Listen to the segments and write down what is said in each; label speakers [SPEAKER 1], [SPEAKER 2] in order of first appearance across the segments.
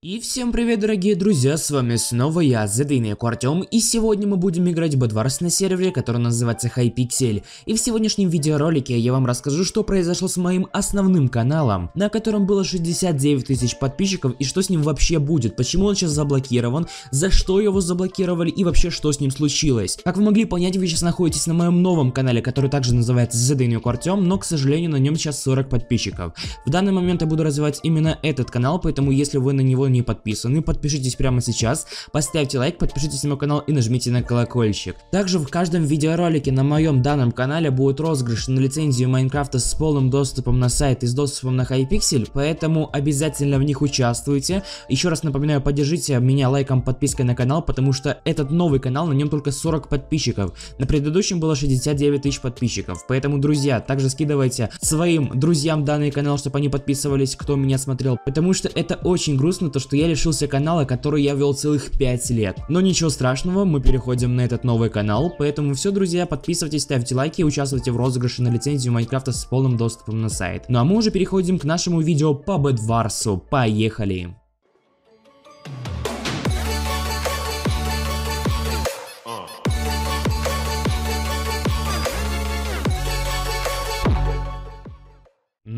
[SPEAKER 1] И всем привет, дорогие друзья, с вами снова я, Зедейник Артем, и сегодня мы будем играть в Бедварс на сервере, который называется Hypixel. И в сегодняшнем видеоролике я вам расскажу, что произошло с моим основным каналом, на котором было 69 тысяч подписчиков, и что с ним вообще будет, почему он сейчас заблокирован, за что его заблокировали, и вообще что с ним случилось. Как вы могли понять, вы сейчас находитесь на моем новом канале, который также называется Зедейник Артем, но, к сожалению, на нем сейчас 40 подписчиков. В данный момент я буду развивать именно этот канал, поэтому если вы на него не подписаны, подпишитесь прямо сейчас, поставьте лайк, подпишитесь на мой канал и нажмите на колокольчик. Также в каждом видеоролике на моем данном канале будет розыгрыш на лицензию Майнкрафта с полным доступом на сайт и с доступом на Хайпиксель, поэтому обязательно в них участвуйте. Еще раз напоминаю, поддержите меня лайком, подпиской на канал, потому что этот новый канал, на нем только 40 подписчиков. На предыдущем было 69 тысяч подписчиков, поэтому, друзья, также скидывайте своим друзьям данный канал, чтобы они подписывались, кто меня смотрел, потому что это очень грустно, то, что я лишился канала, который я вел целых 5 лет. Но ничего страшного, мы переходим на этот новый канал, поэтому все, друзья, подписывайтесь, ставьте лайки и участвуйте в розыгрыше на лицензию Майнкрафта с полным доступом на сайт. Ну а мы уже переходим к нашему видео по Бедварсу. Поехали!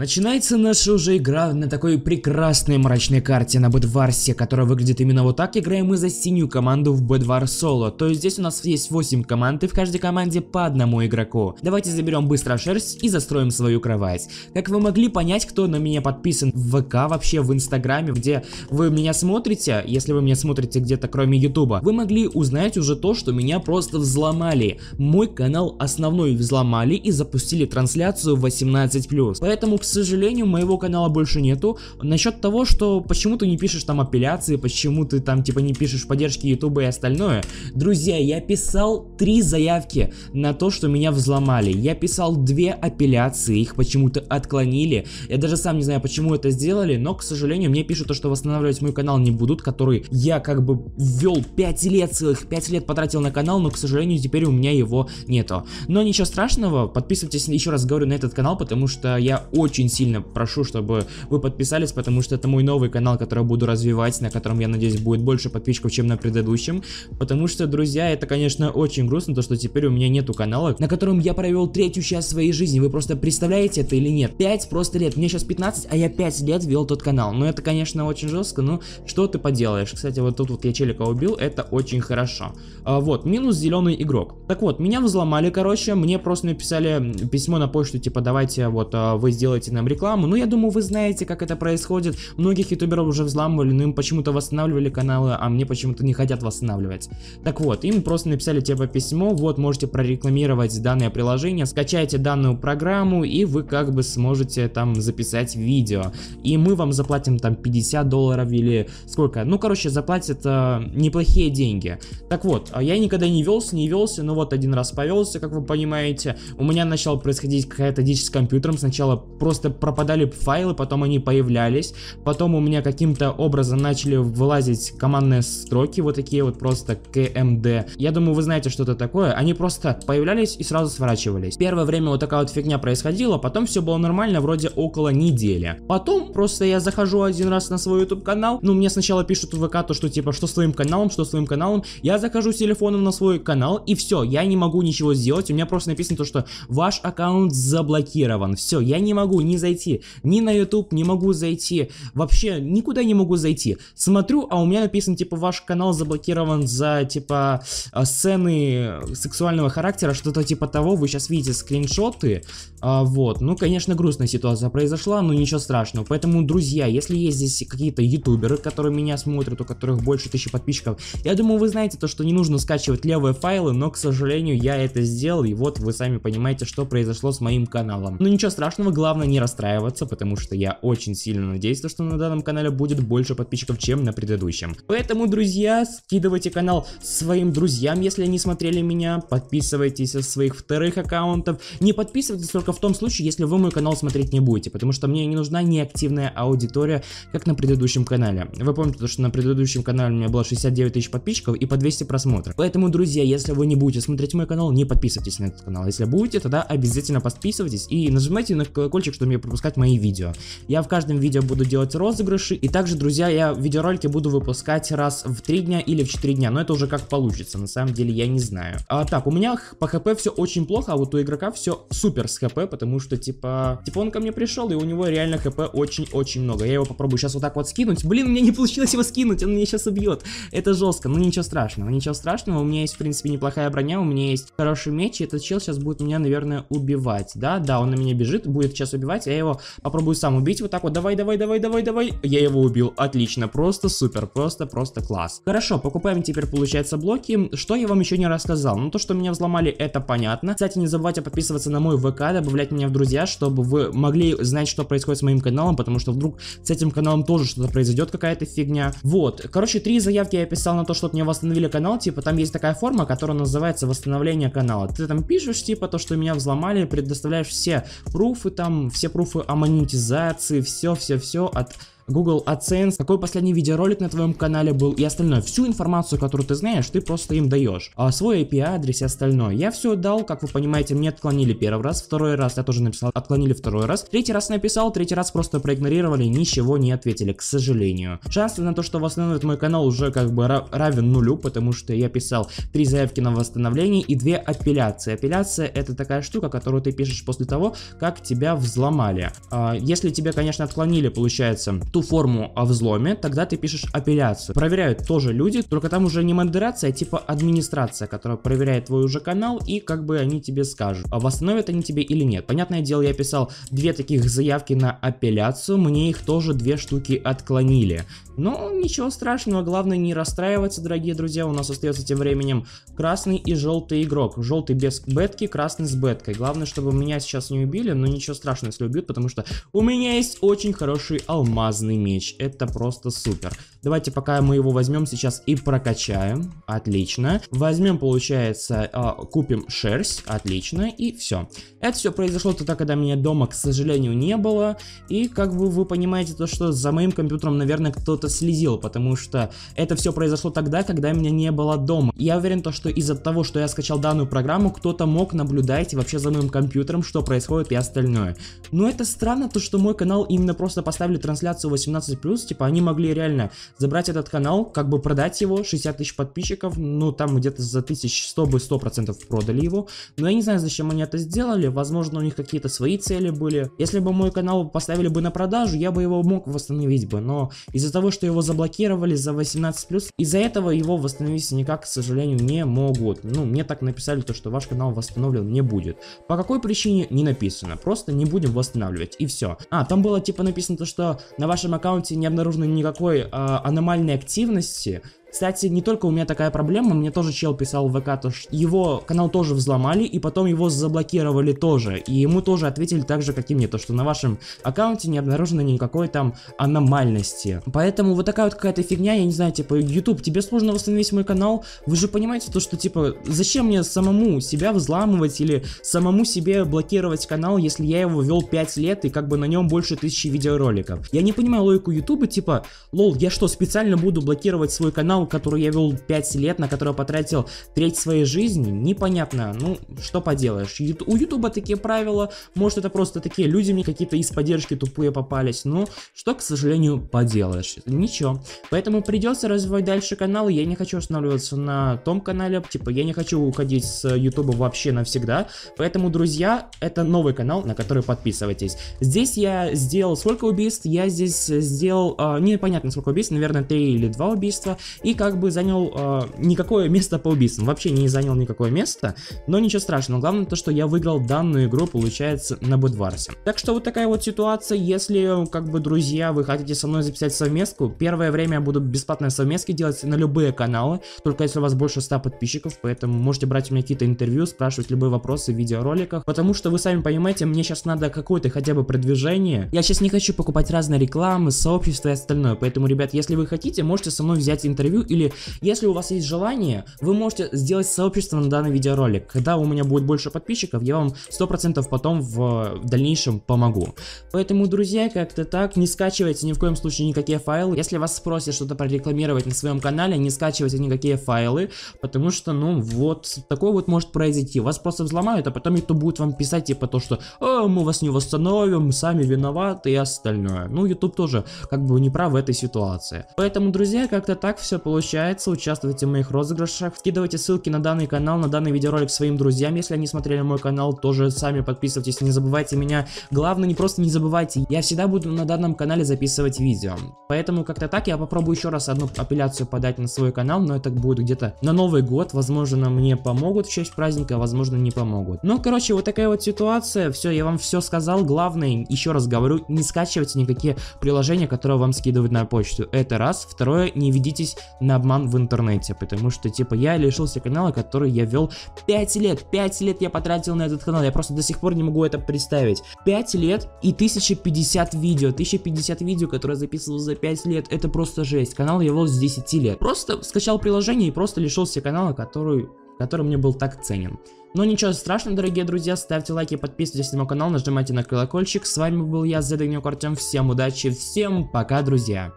[SPEAKER 1] Начинается наша уже игра на такой прекрасной мрачной карте на Бэдварсе, которая выглядит именно вот так. Играем мы за синюю команду в Бэдвар Соло. То есть здесь у нас есть 8 команд и в каждой команде по одному игроку. Давайте заберем быстро шерсть и застроим свою кровать. Как вы могли понять, кто на меня подписан в ВК вообще, в Инстаграме, где вы меня смотрите, если вы меня смотрите где-то кроме Ютуба, вы могли узнать уже то, что меня просто взломали. Мой канал основной взломали и запустили трансляцию 18+. Поэтому, к сожалению, моего канала больше нету. Насчет того, что почему ты не пишешь там апелляции, почему ты там типа не пишешь поддержки YouTube и остальное. Друзья, я писал три заявки на то, что меня взломали. Я писал две апелляции, их почему-то отклонили. Я даже сам не знаю, почему это сделали, но, к сожалению, мне пишут то, что восстанавливать мой канал не будут, который я как бы ввел 5 лет, целых 5 лет потратил на канал, но, к сожалению, теперь у меня его нету. Но ничего страшного, подписывайтесь, еще раз говорю, на этот канал, потому что я очень очень сильно прошу, чтобы вы подписались, потому что это мой новый канал, который я буду развивать, на котором, я надеюсь, будет больше подписчиков, чем на предыдущем. Потому что, друзья, это, конечно, очень грустно, то, что теперь у меня нету канала, на котором я провел третью часть своей жизни. Вы просто представляете это или нет? Пять просто лет. Мне сейчас 15, а я 5 лет вел тот канал. Ну, это, конечно, очень жестко, но что ты поделаешь? Кстати, вот тут вот я челика убил, это очень хорошо. А, вот, минус зеленый игрок. Так вот, меня взломали, короче, мне просто написали письмо на почту, типа, давайте, вот, а, вы сделаете делаете нам рекламу. Ну, я думаю, вы знаете, как это происходит. Многих ютуберов уже взламывали, но им почему-то восстанавливали каналы, а мне почему-то не хотят восстанавливать. Так вот, им просто написали типа письмо, вот, можете прорекламировать данное приложение, скачайте данную программу, и вы как бы сможете там записать видео. И мы вам заплатим там 50 долларов или сколько. Ну, короче, заплатят э, неплохие деньги. Так вот, а я никогда не велся, не велся, но вот один раз повелся, как вы понимаете. У меня начала происходить какая-то дичь с компьютером. Сначала просто просто пропадали файлы, потом они появлялись, потом у меня каким-то образом начали вылазить командные строки, вот такие вот просто КМД. Я думаю, вы знаете, что это такое. Они просто появлялись и сразу сворачивались. Первое время вот такая вот фигня происходила, потом все было нормально, вроде около недели. Потом просто я захожу один раз на свой YouTube канал, ну мне сначала пишут в ВК то, что типа, что с твоим каналом, что с твоим каналом. Я захожу с телефоном на свой канал и все, я не могу ничего сделать, у меня просто написано то, что ваш аккаунт заблокирован. Все, я не могу не зайти. Ни на YouTube не могу зайти. Вообще никуда не могу зайти. Смотрю, а у меня написано, типа, ваш канал заблокирован за, типа, э, сцены э, сексуального характера, что-то типа того. Вы сейчас видите скриншоты. А, вот. Ну, конечно, грустная ситуация произошла, но ничего страшного. Поэтому, друзья, если есть здесь какие-то ютуберы, которые меня смотрят, у которых больше тысячи подписчиков, я думаю, вы знаете то, что не нужно скачивать левые файлы, но, к сожалению, я это сделал, и вот вы сами понимаете, что произошло с моим каналом. Но ну, ничего страшного, главное не расстраиваться, потому что я очень сильно надеюсь, что на данном канале будет больше подписчиков, чем на предыдущем. Поэтому, друзья, скидывайте канал своим друзьям, если они смотрели меня, подписывайтесь со своих вторых аккаунтов. Не подписывайтесь только в том случае, если вы мой канал смотреть не будете, потому что мне не нужна неактивная аудитория, как на предыдущем канале. Вы помните, что на предыдущем канале у меня было 69 тысяч подписчиков и по 200 просмотров. Поэтому, друзья, если вы не будете смотреть мой канал, не подписывайтесь на этот канал. Если будете, тогда обязательно подписывайтесь и нажимайте на колокольчик, чтобы мне пропускать мои видео. Я в каждом видео буду делать розыгрыши, и также, друзья, я видеоролики буду выпускать раз в 3 дня или в 4 дня, но это уже как получится, на самом деле я не знаю. А, так, у меня по хп все очень плохо, а вот у игрока все супер с хп, потому что, типа, типа он ко мне пришел, и у него реально хп очень-очень много. Я его попробую сейчас вот так вот скинуть. Блин, у меня не получилось его скинуть, он меня сейчас убьет. Это жестко, но ну ничего страшного, ничего страшного. У меня есть, в принципе, неплохая броня, у меня есть хороший меч, и этот чел сейчас будет меня, наверное, убивать. Да, да, он на меня бежит, будет сейчас убивать Давайте я его попробую сам убить. Вот так вот. Давай, давай, давай, давай, давай. Я его убил. Отлично. Просто супер. Просто, просто класс. Хорошо, покупаем теперь, получается, блоки. Что я вам еще не рассказал? Ну, то, что меня взломали, это понятно. Кстати, не забывайте подписываться на мой ВК, добавлять меня в друзья, чтобы вы могли знать, что происходит с моим каналом, потому что вдруг с этим каналом тоже что-то произойдет, какая-то фигня. Вот. Короче, три заявки я писал на то, чтобы мне восстановили канал. Типа, там есть такая форма, которая называется восстановление канала. Ты там пишешь, типа, то, что меня взломали, предоставляешь все пруфы там, все все пруфы о монетизации, все-все-все от Google AdSense, какой последний видеоролик на твоем канале был и остальное. Всю информацию, которую ты знаешь, ты просто им даешь. А свой IP-адрес и остальное. Я все дал, как вы понимаете, мне отклонили первый раз, второй раз я тоже написал, отклонили второй раз. Третий раз написал, третий раз просто проигнорировали, ничего не ответили, к сожалению. Шансы на то, что восстановят мой канал уже как бы равен нулю, потому что я писал три заявки на восстановление и две апелляции. Апелляция это такая штука, которую ты пишешь после того, как тебя взломали. А если тебе, конечно, отклонили, получается, ту ту форму о взломе, тогда ты пишешь апелляцию. Проверяют тоже люди, только там уже не модерация, а типа администрация, которая проверяет твой уже канал и как бы они тебе скажут, а восстановят они тебе или нет. Понятное дело, я писал две таких заявки на апелляцию, мне их тоже две штуки отклонили. Но ничего страшного, главное не расстраиваться, дорогие друзья. У нас остается тем временем красный и желтый игрок. Желтый без бетки, красный с беткой. Главное, чтобы меня сейчас не убили, но ничего страшного, если убьют, потому что у меня есть очень хороший алмазный меч. Это просто супер. Давайте пока мы его возьмем сейчас и прокачаем. Отлично. Возьмем, получается, э, купим шерсть. Отлично. И все. Это все произошло тогда, когда меня дома, к сожалению, не было. И, как бы вы понимаете, то, что за моим компьютером, наверное, кто-то слезил, потому что это все произошло тогда, когда меня не было дома. я уверен, то, что из-за того, что я скачал данную программу, кто-то мог наблюдать вообще за моим компьютером, что происходит и остальное. Но это странно, то, что мой канал именно просто поставили трансляцию 18+, типа они могли реально забрать этот канал, как бы продать его, 60 тысяч подписчиков, ну там где-то за 1100 бы 100% продали его. Но я не знаю, зачем они это сделали, возможно у них какие-то свои цели были. Если бы мой канал поставили бы на продажу, я бы его мог восстановить бы, но из-за того, что его заблокировали за 18+, из-за этого его восстановить никак, к сожалению, не могут. Ну, мне так написали то, что ваш канал восстановлен не будет. По какой причине, не написано, просто не будем восстанавливать, и все. А, там было типа написано то, что на вашем аккаунте не обнаружено никакой э, аномальной активности, кстати, не только у меня такая проблема, мне тоже чел писал в ВК, то, что его канал тоже взломали, и потом его заблокировали тоже. И ему тоже ответили так же, как и мне, то, что на вашем аккаунте не обнаружено никакой там аномальности. Поэтому вот такая вот какая-то фигня, я не знаю, типа, YouTube, тебе сложно восстановить мой канал? Вы же понимаете то, что, типа, зачем мне самому себя взламывать или самому себе блокировать канал, если я его вел 5 лет и как бы на нем больше тысячи видеороликов? Я не понимаю логику YouTube, типа, лол, я что, специально буду блокировать свой канал канал, который я вел 5 лет, на который потратил треть своей жизни, непонятно, ну, что поделаешь. у Ютуба такие правила, может это просто такие люди мне какие-то из поддержки тупые попались, но что, к сожалению, поделаешь, ничего. Поэтому придется развивать дальше канал, я не хочу останавливаться на том канале, типа, я не хочу уходить с Ютуба вообще навсегда, поэтому, друзья, это новый канал, на который подписывайтесь. Здесь я сделал сколько убийств, я здесь сделал, э, а, непонятно сколько убийств, наверное, 3 или 2 убийства, и и как бы занял э, никакое место по убийствам. Вообще не занял никакое место, но ничего страшного. Главное то, что я выиграл данную игру, получается, на Будварсе. Так что вот такая вот ситуация, если, как бы, друзья, вы хотите со мной записать совместку, первое время я буду бесплатные совместки делать на любые каналы, только если у вас больше 100 подписчиков, поэтому можете брать у меня какие-то интервью, спрашивать любые вопросы в видеороликах, потому что вы сами понимаете, мне сейчас надо какое-то хотя бы продвижение. Я сейчас не хочу покупать разные рекламы, сообщества и остальное, поэтому, ребят, если вы хотите, можете со мной взять интервью, интервью, или если у вас есть желание, вы можете сделать сообщество на данный видеоролик. Когда у меня будет больше подписчиков, я вам 100% потом в, в дальнейшем помогу. Поэтому, друзья, как-то так, не скачивайте ни в коем случае никакие файлы. Если вас спросят что-то прорекламировать на своем канале, не скачивайте никакие файлы, потому что, ну, вот такое вот может произойти. Вас просто взломают, а потом YouTube будет вам писать, типа, то, что «О, «А, мы вас не восстановим, сами виноваты» и остальное. Ну, YouTube тоже, как бы, не прав в этой ситуации. Поэтому, друзья, как-то так все получилось получается, участвуйте в моих розыгрышах, скидывайте ссылки на данный канал, на данный видеоролик своим друзьям, если они смотрели мой канал, тоже сами подписывайтесь, не забывайте меня. Главное, не просто не забывайте, я всегда буду на данном канале записывать видео. Поэтому как-то так, я попробую еще раз одну апелляцию подать на свой канал, но это будет где-то на Новый год, возможно, мне помогут в честь праздника, возможно, не помогут. Ну, короче, вот такая вот ситуация, все, я вам все сказал, главное, еще раз говорю, не скачивайте никакие приложения, которые вам скидывают на почту. Это раз. Второе, не ведитесь на обман в интернете, потому что, типа, я лишился канала, который я вел 5 лет, 5 лет я потратил на этот канал, я просто до сих пор не могу это представить. 5 лет и 1050 видео, 1050 видео, которые я записывал за 5 лет, это просто жесть, канал я вел с 10 лет. Просто скачал приложение и просто лишился канала, который, который мне был так ценен. Но ну, ничего страшного, дорогие друзья, ставьте лайки, подписывайтесь на мой канал, нажимайте на колокольчик. С вами был я, Зедогнёк Артем, всем удачи, всем пока, друзья!